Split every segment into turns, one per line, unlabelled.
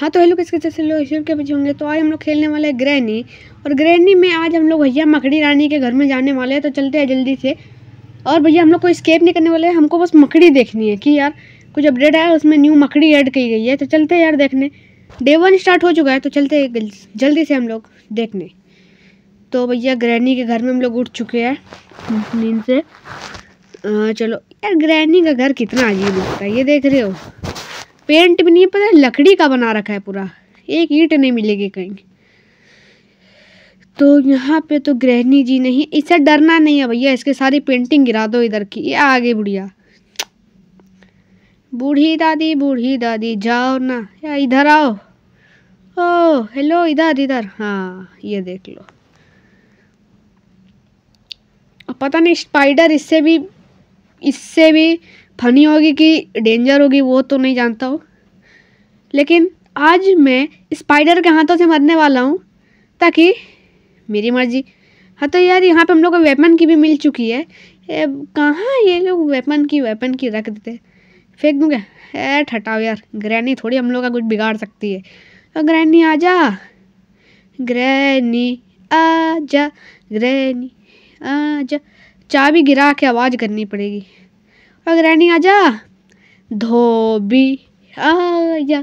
हाँ तो हेलो किसके जैसे लोग यूट्यूब के बच्चे होंगे तो आज हम लोग खेलने वाले हैं ग्रैनी और ग्रैनी में आज हम लोग भैया मकड़ी रानी के घर में जाने वाले हैं तो चलते हैं जल्दी से और भैया हम लोग कोई स्केप नहीं करने वाले हैं हमको बस मकड़ी देखनी है कि यार कुछ अपडेट आया उसमें न्यू मकड़ी ऐड की गई है तो चलते हैं यार देखने डे वन स्टार्ट हो चुका है तो चलते जल्दी से हम लोग देखने तो भैया ग्रैनी के घर में हम लोग उठ चुके हैं नींद से चलो यार ग्रैनी का घर कितना अजीब लगता है ये देख रहे हो पेंट भी नहीं पता लकड़ी का बना रखा है पूरा एक ईट नहीं मिलेगी कहीं तो यहाँ पे तो गृहिणी जी नहीं इससे डरना नहीं है भैया इसके सारी पेंटिंग गिरा दो इधर की ये आगे बुढ़िया बूढ़ी दादी बूढ़ी दादी जाओ ना या इधर आओ ओ हेलो इधर इधर हाँ ये देख लो पता नहीं स्पाइडर इससे भी इससे भी फनी होगी कि डेंजर होगी वो तो नहीं जानता हो लेकिन आज मैं स्पाइडर के हाथों से मरने वाला हूँ ताकि मेरी मर्जी हाँ तो यार यहाँ पे हम लोग को वेपन की भी मिल चुकी है कहाँ ये लोग वेपन की वेपन की रख देते फेंक दूँ क्या है ठटाओ यार ग्रैनी थोड़ी हम लोग का कुछ बिगाड़ सकती है तो ग्रैनी आ जा ग्रैनी आ जा ग्रैनी आ जा चाबी गिरा के आवाज़ करनी पड़ेगी आ आजा धोबी आया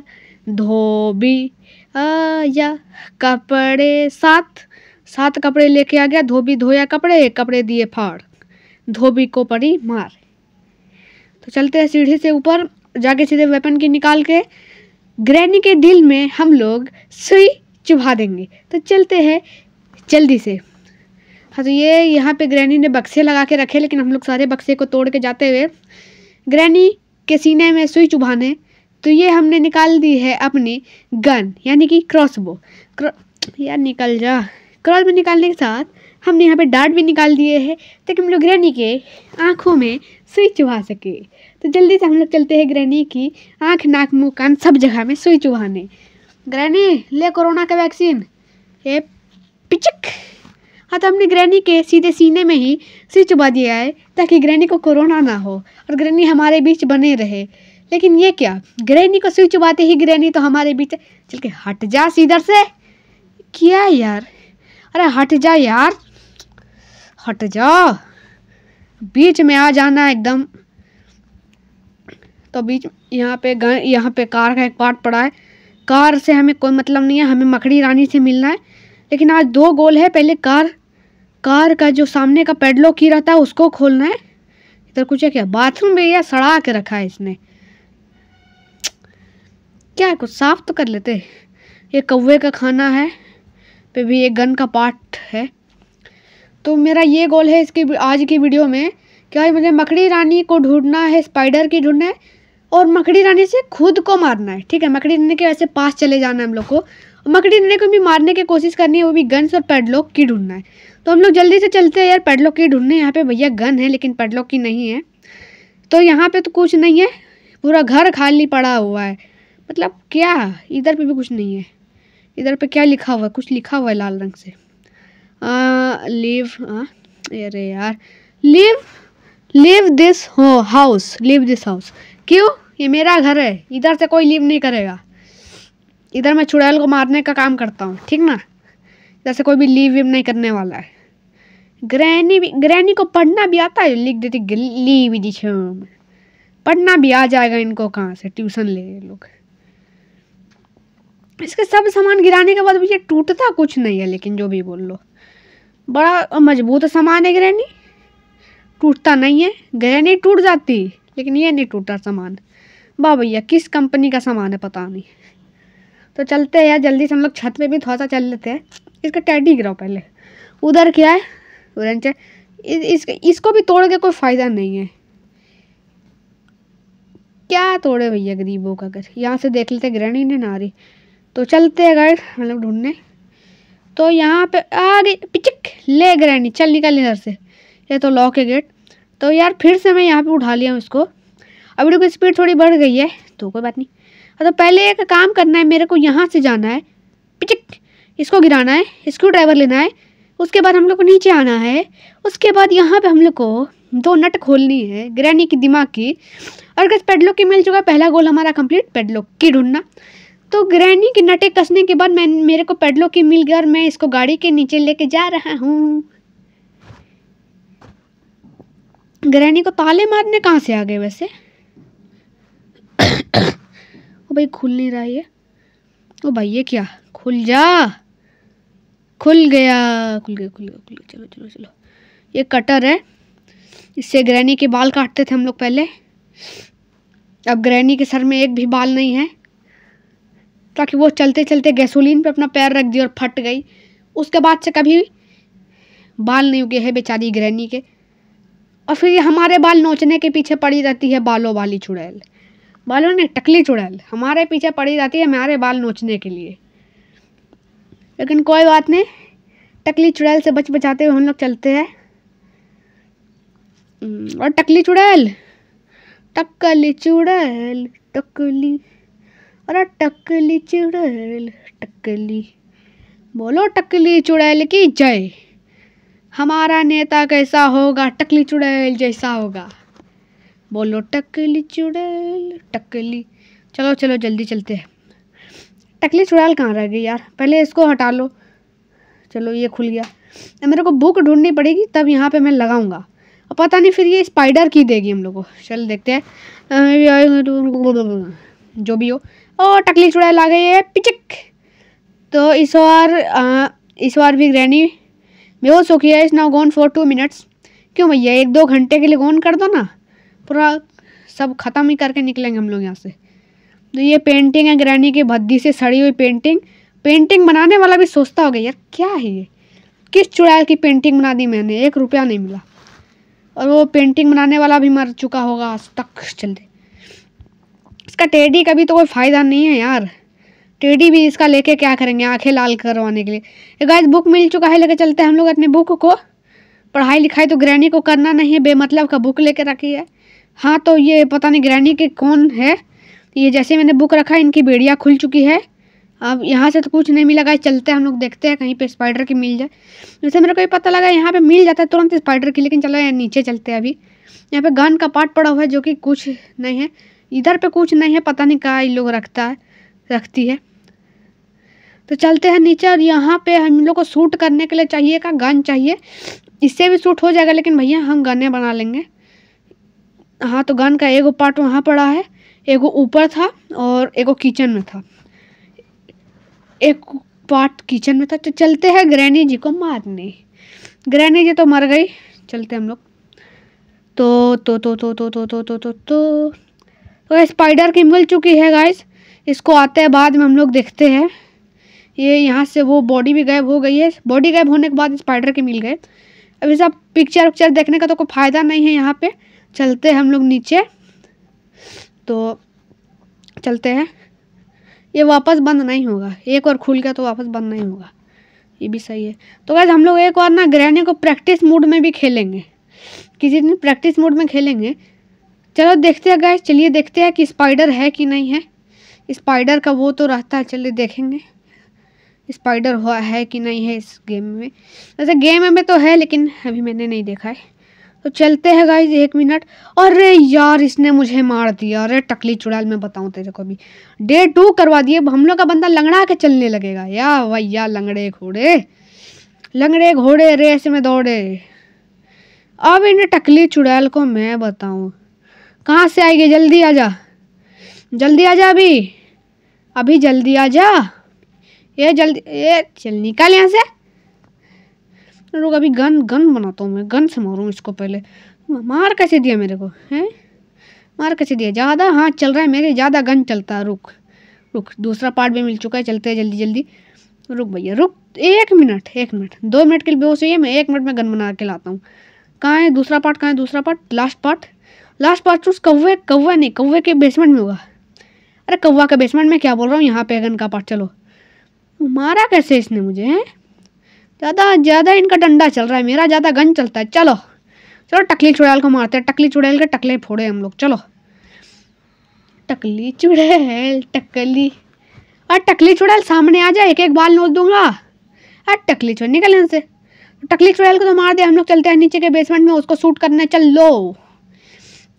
धोबी आया कपड़े सात सात कपड़े लेके आ गया धोबी धोया कपड़े कपड़े दिए फाड़ धोबी को पड़ी मार तो चलते हैं सीढ़ी से ऊपर जाके सीधे वेपन की निकाल के ग्रैनी के दिल में हम लोग सुई चुभा देंगे तो चलते हैं जल्दी से हाँ तो ये यहाँ पे ग्रैनी ने बक्से लगा के रखे लेकिन हम लोग सारे बक्से को तोड़ के जाते हुए ग्रैनी के सीने में स्विच उभाने तो ये हमने निकाल दी है अपनी गन यानी कि क्रॉसबो क्रॉ यार निकल जा क्रॉस में निकालने के साथ हमने यहाँ पे डार्ट भी निकाल दिए हैं ताकि हम लोग ग्रैनी के आँखों में सुई चुहा सके तो जल्दी से हम लोग चलते हैं ग्रैनी की आँख नाक मुँह कान सब जगह में सुई चुहाने ग्रैनी ले कोरोना का वैक्सीन ये पिचक तो हमने ग्रैनी के सीधे सीने में ही सिर चुबा दिया है ताकि ग्रैनी को कोरोना ना हो और ग्रैनी हमारे बीच बने रहे लेकिन ये क्या ग्रैनी को सिर चुबाते ही ग्रैनी तो हमारे बीच चल के हट जा सीधर से क्या यार अरे हट जा यार हट जा बीच में आ जाना एकदम तो बीच यहाँ पे यहाँ पे कार का एक पार्ट पड़ा है कार से हमें कोई मतलब नहीं है हमें मकड़ी रानी से मिलना है लेकिन आज दो गोल है पहले कार कार का जो सामने का पेडलो की रहता है उसको खोलना है इधर कुछ है क्या बाथरूम में या सड़ा के रखा है इसने क्या है कुछ साफ तो कर लेते ये कौवे का खाना है पे भी एक गन का पार्ट है तो मेरा ये गोल है इसकी आज की वीडियो में क्या है मुझे मकड़ी रानी को ढूंढना है स्पाइडर की ढूंढना है और मकड़ी रानी से खुद को मारना है ठीक है मकड़ी रानी के वैसे पास चले जाना है हम लोग को मकड़ी रानी को भी मारने की कोशिश करनी है वो भी गन्स और पेडलॉक की ढूंढना है तो हम लोग जल्दी से चलते हैं यार पेडलॉक की ढूंढने यहाँ पे भैया गन है लेकिन पेडलॉक की नहीं है तो यहाँ पे तो कुछ नहीं है पूरा घर खाली पड़ा हुआ है मतलब क्या इधर पे भी कुछ नहीं है इधर पे क्या लिखा हुआ है कुछ लिखा हुआ है लाल रंग से लीव अरे यार लिव लिव दिस हो हाउस लिव दिस हाउस क्यों ये मेरा घर है इधर से कोई लिव नहीं करेगा इधर मैं चुड़ैल को मारने का काम करता हूँ ठीक ना जैसे कोई भी लीव वीव नहीं करने वाला है ग्रैनी भी ग्रैनी को पढ़ना भी आता है लिख देती लीव दिशा छम पढ़ना भी आ जाएगा इनको कहाँ से ट्यूशन ले लोग इसके सब सामान गिराने के बाद भी ये टूटता कुछ नहीं है लेकिन जो भी बोल लो बड़ा मजबूत सामान है ग्रैनी टूटता नहीं है ग्रैनी टूट जाती लेकिन ये नहीं टूटता सामान वाह भैया किस कंपनी का सामान है पता नहीं तो चलते हैं यार जल्दी से हम लोग छत पे भी थोड़ा सा चल लेते हैं इसका टैडी गिराओ पहले उधर क्या है उधर इस, इसको भी तोड़ के कोई फ़ायदा नहीं है क्या तोड़े भैया गरीबों का घर यहाँ से देख लेते ग्रहणी ने नारी तो चलते हैं गाइड मतलब ढूंढने तो यहाँ पे आ गई पिचक ले ग्रहणी चल निकल इधर से ये तो लॉक है गेट तो यार फिर से मैं यहाँ पे उठा लिया हूँ इसको अब वीडियो स्पीड थोड़ी बढ़ गई है तो कोई बात नहीं तो पहले एक काम करना है मेरे को यहाँ से जाना है इसको गिराना है स्क्रू ड्राइवर लेना है उसके बाद हम लोग को नीचे आना है उसके बाद यहाँ पे हम लोग को दो नट खोलनी है ग्रैनी की दिमाग की और अगर पेडलॉक की मिल चुका है पहला गोल हमारा कंप्लीट पेडलॉक की ढूंढना तो ग्रैनी की नटें कसने के बाद मैं मेरे को पेडलॉक की मिल गया और मैं इसको गाड़ी के नीचे लेके जा रहा हूँ ग्रैनी को ताले मारने कहाँ से आ गए वैसे ओ भाई खुल नहीं रहा ये ओ भाई ये क्या खुल जा खुल गया खुल गया खुल गया खुल गया चलो चलो चलो ये कटर है इससे ग्रैनी के बाल काटते थे हम लोग पहले अब ग्रैनी के सर में एक भी बाल नहीं है ताकि वो चलते चलते गैसोलीन पे अपना पैर रख दिया और फट गई उसके बाद से कभी बाल नहीं उगे है बेचारी ग्रैनी के और फिर ये हमारे बाल नोचने के पीछे पड़ी रहती है बालों वाली चुड़ैल बालों ने टकली चुड़ैल हमारे पीछे पड़ी रहती है हमारे बाल नोचने के लिए लेकिन कोई बात नहीं टकली चुड़ैल से बच बचाते हुए हम लोग चलते हैं हम्म, और टकली चुड़ैल टकली चुड़ैल टकली अरे टकली चुड़ैल टकली बोलो टकली चुड़ैल की जय हमारा नेता कैसा होगा टकली चुड़ैल जैसा होगा बोलो टकली चुड़ैल टकली चलो चलो जल्दी चलते हैं टकली चुड़ैल कहाँ रह गई यार पहले इसको हटा लो चलो ये खुल गया मेरे को बुक ढूंढनी पड़ेगी तब यहाँ पे मैं लगाऊंगा अब पता नहीं फिर ये स्पाइडर की देगी हम लोग को चल देखते हैं जो भी हो और टकली चुड़ैल आ गई है पिचक तो इस बार इस बार भी ग्रैनी बेहोश हो गया है इस now gone for two minutes क्यों भैया एक दो घंटे के लिए गॉन कर दो ना पूरा सब ख़त्म ही करके निकलेंगे हम लोग यहाँ से तो ये पेंटिंग है ग्रैनी की भद्दी से सड़ी हुई पेंटिंग पेंटिंग बनाने वाला भी सोचता होगा यार क्या है ये किस चुड़ैल की पेंटिंग बना दी मैंने एक रुपया नहीं मिला और वो पेंटिंग बनाने वाला भी मर चुका होगा आज तक चलते इसका टेडी का भी तो कोई फ़ायदा नहीं है यार टेडी भी इसका लेके क्या करेंगे आंखें लाल करवाने के लिए एक गाइस बुक मिल चुका है लेके चलते हैं हम लोग अपने बुक को पढ़ाई लिखाई तो ग्रैनी को करना नहीं है बेमतलब का बुक लेके रखी है हाँ तो ये पता नहीं ग्रैनी के कौन है तो ये जैसे मैंने बुक रखा इनकी बेड़िया खुल चुकी है अब यहाँ से तो कुछ नहीं मिला गाइस चलते हैं हम लोग देखते हैं कहीं पे स्पाइडर की मिल जाए जैसे मेरे को ये पता लगा यहाँ पे मिल जाता है तुरंत स्पाइडर की लेकिन चलो यहाँ नीचे चलते हैं अभी यहाँ पे गन का पार्ट पड़ा हुआ है जो कि कुछ नहीं है इधर पे कुछ नहीं है पता नहीं कहाँ ये लोग रखता है रखती है तो चलते हैं नीचे और यहाँ पर हम लोग को सूट करने के लिए चाहिए का गन चाहिए इससे भी सूट हो जाएगा लेकिन भैया हम गने बना लेंगे हाँ तो गन का एगो पार्ट वहाँ पड़ा है एगो ऊपर था और एगो किचन में था एक पार्ट किचन में था तो चलते हैं ग्रैनी जी को मारने ग्रैनी जी तो मर गई चलते हम लोग तो तो तो तो तो तो तो तो तो तो तो स्पाइडर की मिल चुकी है गाइस इसको आते हैं बाद में हम लोग देखते हैं ये यहाँ से वो बॉडी भी गायब हो गई है बॉडी गायब होने के बाद स्पाइडर के मिल गए अभी सब पिक्चर उक्चर देखने का तो कोई फ़ायदा नहीं है यहाँ पे चलते हैं हम लोग नीचे तो चलते हैं ये वापस बंद नहीं होगा एक बार खुल गया तो वापस बंद नहीं होगा ये भी सही है तो गैस हम लोग एक बार ना ग्रहणी को प्रैक्टिस मूड में भी खेलेंगे किसी दिन प्रैक्टिस मूड में खेलेंगे चलो देखते हैं गैस चलिए देखते हैं कि स्पाइडर है कि नहीं है स्पाइडर का वो तो रहता है चलिए देखेंगे स्पाइडर हुआ है कि नहीं है इस गेम में वैसे गेम में तो है लेकिन अभी मैंने नहीं देखा है तो चलते हैं गाइज एक मिनट अरे यार इसने मुझे मार दिया अरे टकली चुड़ैल मैं बताऊँ तेरे को भी डे टू करवा दिए हम लोग का बंदा लंगड़ा के चलने लगेगा या भैया लंगड़े घोड़े लंगड़े घोड़े रेस में दौड़े अब इन टकली चुड़ैल को मैं बताऊँ कहाँ से आएगी जल्दी आ जा जल्दी आ जा अभी अभी जल्दी आ जा ये जल्दी ये चल निकल यहाँ से रुक अभी गन गन बनाता हूँ मैं गन से मारूँ इसको पहले मार कैसे दिया मेरे को हैं मार कैसे दिया ज़्यादा हाँ चल रहा है मेरे ज़्यादा गन चलता है रुक रुक दूसरा पार्ट भी मिल चुका है चलते हैं जल्दी जल्दी रुक भैया रुक एक मिनट एक मिनट दो मिनट के लिए बेहोश हुई है मैं एक मिनट में गन बना के लाता हूँ कहाँ है दूसरा पार्ट कहाँ है दूसरा part last part last part choose तो कौवे कौवा नहीं कौवे के बेसमेंट में होगा अरे कौवा के बेसमेंट में क्या बोल रहा हूँ यहाँ पे गन का पार्ट चलो मारा कैसे इसने मुझे हैं ज़्यादा ज़्यादा इनका डंडा चल रहा है मेरा ज़्यादा गन चलता है चलो चलो टकली चुड़ैल को मारते हैं टकली चुड़ैल के टकले फोड़े हम लोग चलो टकली चुड़ैल टकली अरे टकली चुड़ैल सामने आ जाए एक एक बाल नोच दूंगा अरे टकली चुड़ैल निकल इनसे टकली चुड़ैल को तो मार दिया हम लोग चलते हैं नीचे के बेसमेंट में उसको सूट करने चल लो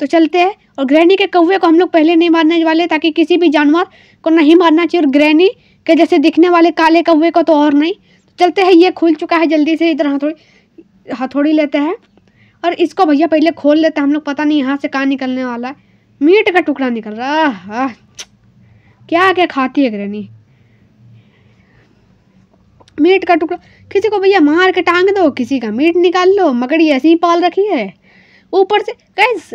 तो चलते हैं और ग्रैनी के कौवे को हम लोग पहले नहीं मारने वाले ताकि किसी भी जानवर को नहीं मारना चाहिए और ग्रैनी के जैसे दिखने वाले काले कौवे को तो और नहीं चलते हैं ये खुल चुका है जल्दी से इधर हथौड़ी हथौड़ी लेते हैं और इसको भैया पहले खोल लेते हैं हम लोग पता नहीं यहाँ से कहाँ निकलने वाला है मीट का टुकड़ा निकल रहा है क्या क्या खाती है ग्रहणी मीट का टुकड़ा किसी को भैया मार के टांग दो किसी का मीट निकाल लो मकड़ी ऐसी ही पाल रखी है ऊपर से कैस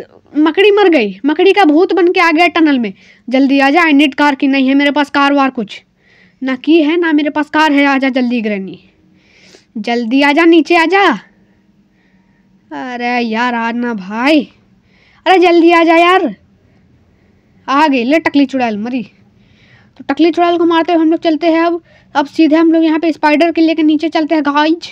मकड़ी मर गई मकड़ी का भूत बन के आ गया टनल में जल्दी आ जाए नेट कार की नहीं है मेरे पास कार वार कुछ ना की है ना मेरे पास कार है आजा जल्दी ग्रैनी जल्दी आजा नीचे आजा अरे यार आना भाई अरे जल्दी आजा यार आ गई ले टकली चुड़ैल मरी तो टकली चुड़ैल को मारते हुए हम लोग चलते हैं अब अब सीधे हम लोग यहाँ पे स्पाइडर के लेके नीचे चलते हैं गाइज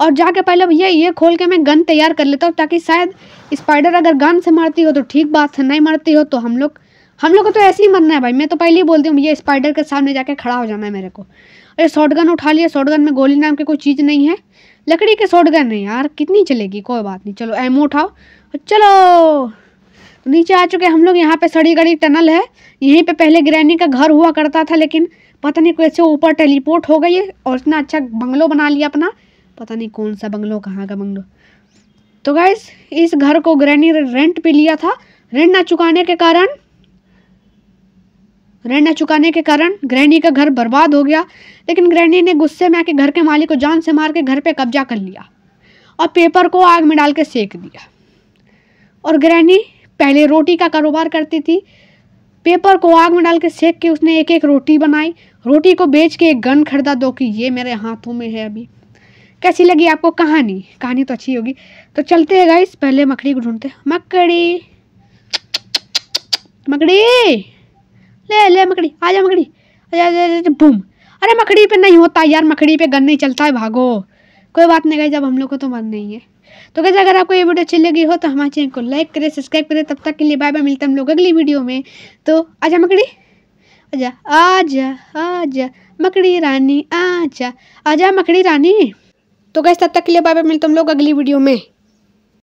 और जाके पहले भैया ये खोल के मैं गन तैयार कर लेता हूँ ताकि शायद स्पाइडर अगर गन से मारती हो तो ठीक बात से नहीं मारती हो तो हम लोग हम लोग को तो ऐसे ही मरना है भाई मैं तो पहले ही बोलती हूँ भैया स्पाइडर के सामने जाके खड़ा हो जाना है मेरे को अरे शॉर्ट गन उठा लिया शॉर्ट गन में गोली नाम की कोई चीज़ नहीं है लकड़ी के शॉर्ट गन है यार कितनी चलेगी कोई बात नहीं चलो एमओ उठाओ चलो नीचे आ चुके हम लोग यहाँ पे सड़ी गड़ी टनल है यहीं पे पहले ग्रैनी का घर हुआ करता था लेकिन पता नहीं कैसे ऊपर टेलीपोर्ट हो गई और इतना अच्छा बंगलो बना लिया अपना पता नहीं कौन सा बंगलो कहाँ का बंगलो तो गैस इस घर को ग्रैनी रेंट पे लिया था रेंट ना चुकाने के कारण ऋण न चुकाने के कारण गृहिणी का घर बर्बाद हो गया लेकिन गृहिणी ने गुस्से में आके घर के मालिक को जान से मार के घर पे कब्जा कर लिया और पेपर को आग में डाल के सेक दिया और गृहिणी पहले रोटी का कारोबार करती थी पेपर को आग में डाल के सेक के उसने एक एक रोटी बनाई रोटी को बेच के एक गन खरीदा दो कि ये मेरे हाथों में है अभी कैसी लगी आपको कहानी कहानी तो अच्छी होगी तो चलते हैं गाइस पहले मकड़ी को ढूंढते मकड़ी मकड़ी ले ले मकड़ी आ जा मकड़ी बूम अरे मकड़ी पे नहीं होता यार मकड़ी पे गन नहीं चलता है भागो कोई बात नहीं गई जब हम लोग को तो मन नहीं है तो कैसे अगर आपको ये वीडियो अच्छी लगी हो तो हमारे चैनल को लाइक करें सब्सक्राइब करें तब तक के लिए बाय बाय मिलते हम लोग अगली वीडियो में तो आजा मकड़ी आजा आ जा मकड़ी रानी आजा जा मकड़ी रानी तो कैसे तब तक के लिए बाय बाय मिलते हम लोग अगली वीडियो में